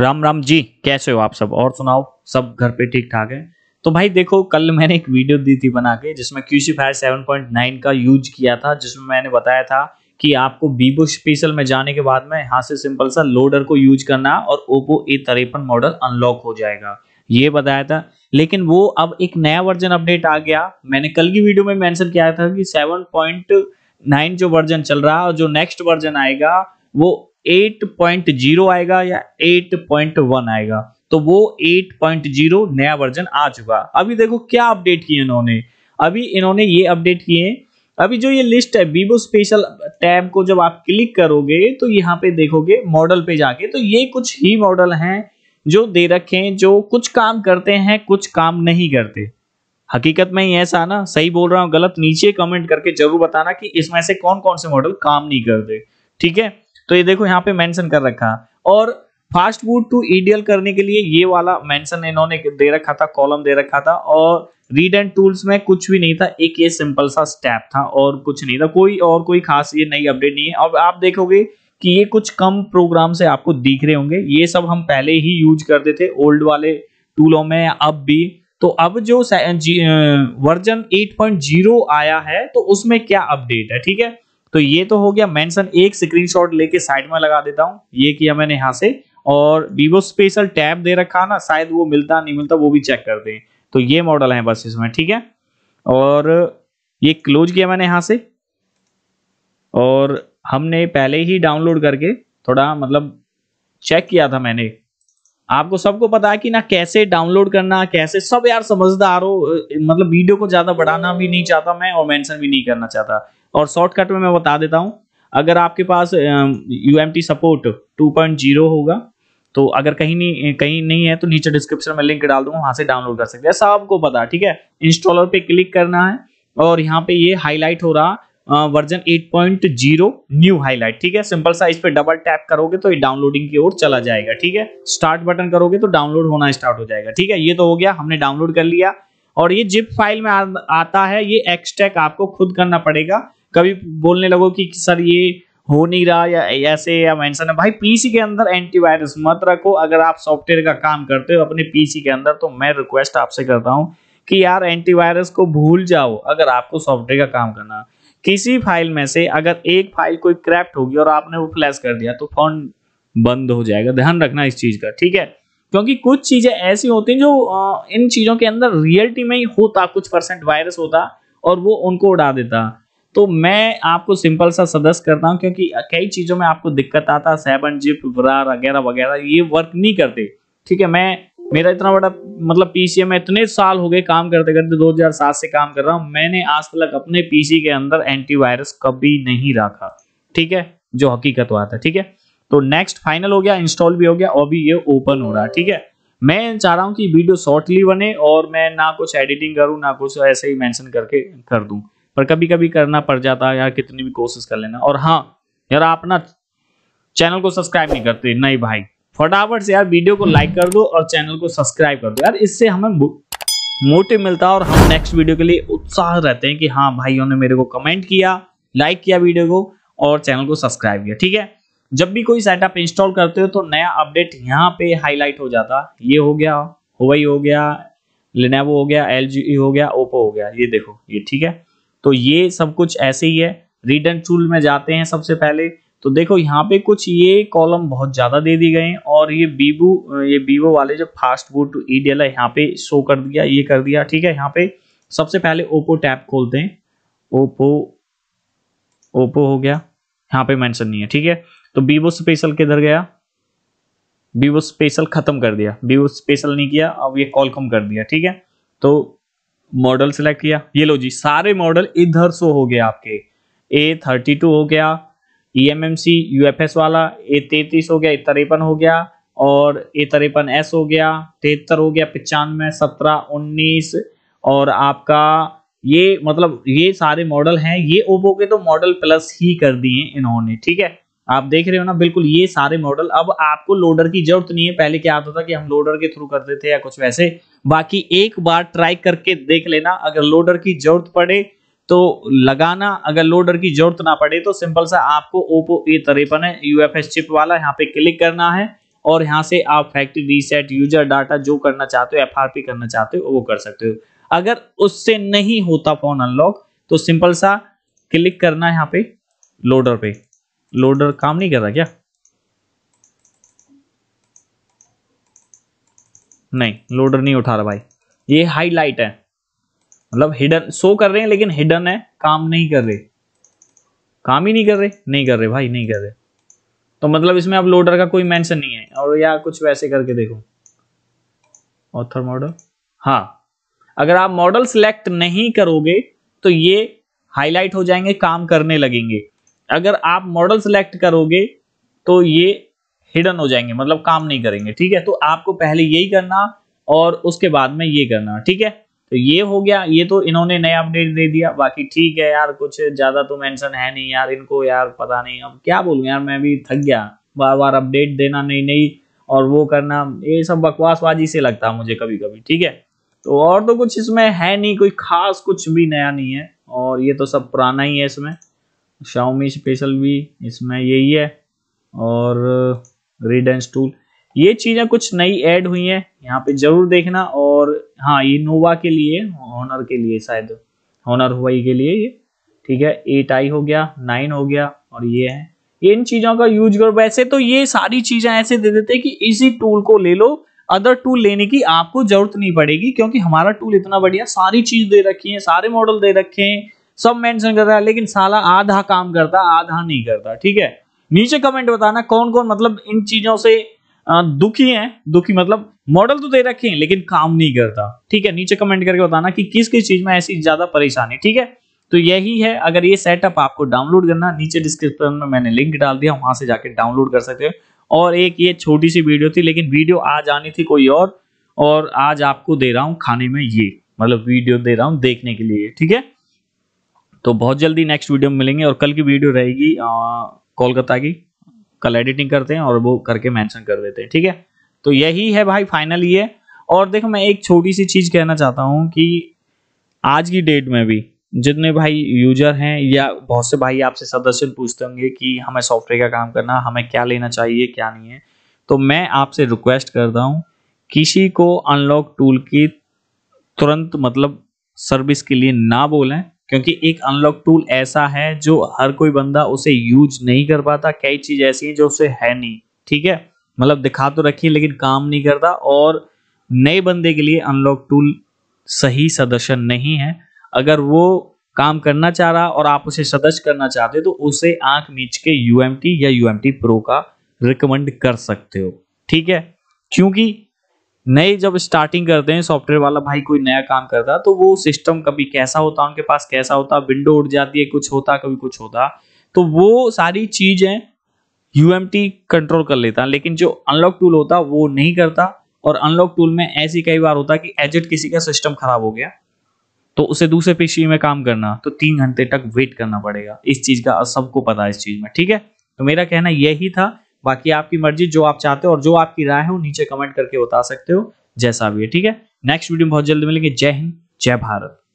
राम राम जी कैसे हो आप सब और सुनाओ सब घर पे ठीक ठाक है तो भाई देखो कल मैंने एक वीडियो दी थी बना के जिसमें QC fire seven point nine का यूज किया था जिसमें मैंने बताया था कि आपको बीबो स्पेशल में जाने के बाद में यहाँ से सिंपल सा लोडर को यूज करना और ओप्पो ए तरेपन मॉडल अनलॉक हो जाएगा ये बताया था लेकिन वो अब एक नया वर्जन अपडेट आ गया मैंने कल की वीडियो में मैंशन किया था कि सेवन जो वर्जन चल रहा है और जो नेक्स्ट वर्जन आएगा वो 8.0 आएगा या 8.1 आएगा तो वो 8.0 नया वर्जन आ चुका अभी देखो क्या अपडेट किए इन्होंने अभी इन्होंने ये अपडेट किए अभी जो ये लिस्ट है वीवो स्पेशल टैब को जब आप क्लिक करोगे तो यहाँ पे देखोगे मॉडल पे जाके तो ये कुछ ही मॉडल हैं जो दे रखे हैं जो कुछ काम करते हैं कुछ काम नहीं करते हकीकत में ही ऐसा ना सही बोल रहा हूँ गलत नीचे कमेंट करके जरूर बताना कि इसमें से कौन कौन से मॉडल काम नहीं करते ठीक है तो ये देखो यहाँ पे मेंशन कर रखा और फास्ट फूड टू ईडियल करने के लिए ये वाला मेंशन इन्होंने दे रखा था कॉलम दे रखा था और रीड एंड टूल्स में कुछ भी नहीं था एक ये सिंपल सा स्टेप था और कुछ नहीं था कोई और कोई खास ये नई अपडेट नहीं है अब आप देखोगे कि ये कुछ कम प्रोग्राम से आपको दिख रहे होंगे ये सब हम पहले ही यूज करते थे ओल्ड वाले टूलों में अब भी तो अब जो वर्जन 8.0 आया है तो उसमें क्या अपडेट है ठीक है तो ये तो हो गया मेंशन एक स्क्रीनशॉट लेके साइड में लगा देता हूँ ये किया मैंने यहाँ से और वीवो स्पेशल टैब दे रखा ना शायद वो मिलता नहीं मिलता वो भी चेक कर दे तो ये मॉडल है बस इसमें ठीक है और ये क्लोज किया मैंने यहाँ से और हमने पहले ही डाउनलोड करके थोड़ा मतलब चेक किया था मैंने आपको सबको पता है कि ना कैसे डाउनलोड करना कैसे सब यार समझदार हो मतलब वीडियो को ज्यादा बढ़ाना भी नहीं चाहता मैं और मेंशन भी नहीं करना चाहता और शॉर्टकट में मैं बता देता हूँ अगर आपके पास U M T support two point zero होगा तो अगर कहीं नहीं कहीं नहीं है तो नीचे डिस्क्रिप्शन में लिंक डाल दूंगा वहां से डाउनलोड कर सकते हैं सबको पता ठीक है इंस्टॉलर पे क्लिक करना है और यहाँ पे ये हाईलाइट हो रहा वर्जन 8.0 न्यू हाईलाइट ठीक है सिंपल सा इस पे डबल टैप करोगे तो ये डाउनलोडिंग की ओर चला जाएगा ठीक है स्टार्ट बटन करोगे तो डाउनलोड होना स्टार्ट हो जाएगा ठीक है ये तो हो गया हमने डाउनलोड कर लिया और ये जिप फाइल में आ, आता है ये एक्सटेक आपको खुद करना पड़ेगा कभी बोलने लगो कि सर ये हो नहीं रहा या ऐसे या मैंसन है भाई पीसी के अंदर एंटीवायरस मत रखो अगर आप सॉफ्टवेयर का काम करते हो अपने पीसी के अंदर तो मैं रिक्वेस्ट आपसे करता हूँ कि यार एंटीवायरस को भूल जाओ अगर आपको सॉफ्टवेयर का काम करना किसी फाइल में से अगर एक फाइल कोई क्रैप्ट होगी और आपने वो फ्लैश कर दिया तो फोन बंद हो जाएगा ध्यान रखना इस चीज़ का ठीक है क्योंकि कुछ चीज़ें ऐसी होती हैं जो इन चीज़ों के अंदर रियलिटी में ही होता कुछ परसेंट वायरस होता और वो उनको उड़ा देता तो मैं आपको सिंपल सा सदस्य करता हूँ क्योंकि कई चीज़ों में आपको दिक्कत आता है सेवन जिप वरार वगैरह वगैरह ये वर्क नहीं करते ठीक है मैं मेरा इतना बड़ा मतलब पीसी में इतने साल हो गए काम करते करते 2007 से काम कर रहा हूँ मैंने आज तक अपने पीसी के अंदर एंटीवायरस कभी नहीं रखा ठीक है जो हकीकत हुआ था ठीक है तो नेक्स्ट फाइनल हो गया इंस्टॉल भी हो गया और भी ये ओपन हो रहा है ठीक है मैं चाह रहा हूँ कि वीडियो शॉर्टली बने और मैं ना कुछ एडिटिंग करूं ना कुछ ऐसे ही मेंशन करके कर दूं पर कभी कभी करना पड़ जाता है यार कितनी भी कोशिश कर लेना और हाँ यार आप ना चैनल को सब्सक्राइब नहीं करते नहीं भाई फटाफट से यार वीडियो को लाइक कर दो और चैनल को सब्सक्राइब कर दो यार इससे हमें मोटिव मिलता है और हम नेक्स्ट वीडियो के लिए उत्साह रहते हैं कि हाँ भाइयों ने मेरे को कमेंट किया लाइक किया वीडियो को और चैनल को सब्सक्राइब किया ठीक है जब भी कोई सेटअप इंस्टॉल करते हो तो नया अपडेट यहाँ पे हाईलाइट हो जाता ये हो गया हुई हो गया लिनेवो हो गया एल e हो गया ओप्पो हो गया ये देखो ये ठीक है तो ये सब कुछ ऐसे ही है रीड एंड टूल में जाते हैं सबसे पहले तो देखो यहाँ पे कुछ ये कॉलम बहुत ज़्यादा दे दिए गए और ये बीबू ये बीवो वाले जो fast boot two E D L है यहाँ पे शो कर दिया ये कर दिया ठीक है यहाँ पे सबसे पहले ओप्पो टैब खोलते हैं ओप्पो ओप्पो हो गया यहाँ पे मेंशन नहीं है ठीक है तो वीवो स्पेशल किधर गया वीवो स्पेशल खत्म कर दिया वीवो स्पेशल नहीं किया अब ये कॉल कम कर दिया ठीक है तो मॉडल सेलेक्ट किया ये लो जी सारे मॉडल इधर सो हो गए आपके ए थर्टी टू हो गया E M M C U F S वाला ए तैतीस हो गया ए तरेपन हो गया और ए तिरपन एस हो गया तिहत्तर हो गया पचानवे सत्रह उन्नीस और आपका ये मतलब ये सारे मॉडल हैं ये ओप्पो के तो मॉडल प्लस ही कर दिए इन्होंने ठीक है आप देख रहे हो ना बिल्कुल ये सारे मॉडल अब आपको लोडर की जरूरत नहीं है पहले क्या होता था कि हम लोडर के थ्रू करते थे या कुछ वैसे बाकी एक बार ट्राई करके देख लेना अगर लोडर की जरूरत पड़े तो लगाना अगर लोडर की जरूरत ना पड़े तो सिंपल सा आपको ओपो ए तरेपन है यूएफएस चिप वाला यहाँ पे क्लिक करना है और यहाँ से आप फैक्ट्री रीसेट यूजर डाटा जो करना चाहते हो एफ करना चाहते हो वो कर सकते हो अगर उससे नहीं होता फोन अनलॉक तो सिंपल सा क्लिक करना है यहाँ पे लोडर पे लोडर काम नहीं कर रहा क्या नहीं लोडर नहीं उठा रहा भाई ये हाईलाइट है मतलब हिडन शो कर रहे हैं लेकिन हिडन है काम नहीं कर रहे काम ही नहीं कर रहे नहीं कर रहे भाई नहीं कर रहे तो मतलब इसमें अब लोडर का कोई मेंशन नहीं है और या कुछ वैसे करके देखो ऑथर मॉडल हाँ अगर आप मॉडल सिलेक्ट नहीं करोगे तो ये हाईलाइट हो जाएंगे काम करने लगेंगे अगर आप मॉडल सेलेक्ट करोगे तो ये हिडन हो जाएंगे मतलब काम नहीं करेंगे ठीक है तो आपको पहले यही करना और उसके बाद में ये करना ठीक है तो ये हो गया ये तो इन्होंने नया अपडेट दे दिया बाकी ठीक है यार कुछ ज़्यादा तो मेंशन है नहीं यार इनको यार पता नहीं अब क्या बोलूँ यार मैं भी थक गया बार बार अपडेट देना नहीं नहीं और वो करना ये सब बकवासबाजी से लगता है मुझे कभी कभी ठीक है तो और तो कुछ इसमें है नहीं कोई खास कुछ भी नया नहीं है और ये तो सब पुराना ही है इसमें शाओमी स्पेशल भी इसमें यही है और रेडेंस uh, टूल ये चीज़ें कुछ नई ऐड हुई हैं यहाँ पे जरूर देखना और हाँ ये नोवा के लिए हॉनर के लिए शायद हॉनर हुआई के लिए ये ठीक है एट आई हो गया नाइन हो गया और ये है ये इन चीज़ों का यूज करो वैसे तो ये सारी चीज़ें ऐसे दे देते कि इसी टूल को ले लो अदर टूल लेने की आपको जरूरत नहीं पड़ेगी क्योंकि हमारा टूल इतना बढ़िया सारी चीज़ दे रखी है सारे मॉडल दे रखे हैं सब मेंशन कर रहा है लेकिन साला आधा काम करता आधा नहीं करता ठीक है नीचे कमेंट बताना कौन कौन मतलब इन चीजों से दुखी है दुखी मतलब मॉडल तो दे रखे हैं लेकिन काम नहीं करता ठीक है नीचे कमेंट करके बताना कि किस किस चीज में ऐसी ज्यादा परेशानी ठीक है तो यही है अगर ये सेटअप आपको डाउनलोड करना नीचे डिस्क्रिप्शन में मैंने लिंक डाल दिया वहां से जाके डाउनलोड कर सकते हो और एक ये छोटी सी वीडियो थी लेकिन वीडियो आज आनी थी कोई और और आज आपको दे रहा हूँ खाने में ये मतलब वीडियो दे रहा हूँ देखने के लिए ठीक है तो बहुत जल्दी नेक्स्ट वीडियो में मिलेंगे और कल की वीडियो रहेगी कोलकाता की कल एडिटिंग करते हैं और वो करके मैंशन कर देते हैं ठीक है तो यही है भाई फाइनल ये और देखो मैं एक छोटी सी चीज़ कहना चाहता हूँ कि आज की डेट में भी जितने भाई यूजर हैं या बहुत से भाई आपसे सदस्य पूछते होंगे कि हमें सॉफ्टवेयर का काम करना हमें क्या लेना चाहिए क्या नहीं है तो मैं आपसे रिक्वेस्ट करता हूँ किसी को अनलॉक टूल की तुरंत मतलब सर्विस के लिए ना बोलें क्योंकि एक अनलॉक टूल ऐसा है जो हर कोई बंदा उसे यूज नहीं कर पाता कई चीज ऐसी है जो उसे है नहीं ठीक है मतलब दिखा तो रखी लेकिन काम नहीं करता और नए बंदे के लिए अनलॉक टूल सही सदस्य नहीं है अगर वो काम करना चाह रहा और आप उसे सदस्य करना चाहते हो तो उसे आंख मीच के यूएमटी या यूएमटी प्रो का रिकमेंड कर सकते हो ठीक है क्योंकि नए जब स्टार्टिंग करते हैं सॉफ्टवेयर वाला भाई कोई नया काम करता तो वो सिस्टम कभी कैसा होता उनके पास कैसा होता विंडो उड़ जाती है कुछ होता कभी कुछ होता तो वो सारी चीजें यू कंट्रोल कर लेता लेकिन जो अनलॉक टूल होता वो नहीं करता और अनलॉक टूल में ऐसी कई बार होता कि एजेट किसी का सिस्टम खराब हो गया तो उसे दूसरे पीसी में काम करना तो तीन घंटे तक वेट करना पड़ेगा इस चीज का सबको पता है इस चीज में ठीक है तो मेरा कहना यही था बाकी आपकी मर्जी जो आप चाहते हो और जो आपकी राय है वो नीचे कमेंट करके बता सकते हो जैसा भी है ठीक है नेक्स्ट वीडियो में बहुत जल्दी मिलेंगे जय हिंद जय भारत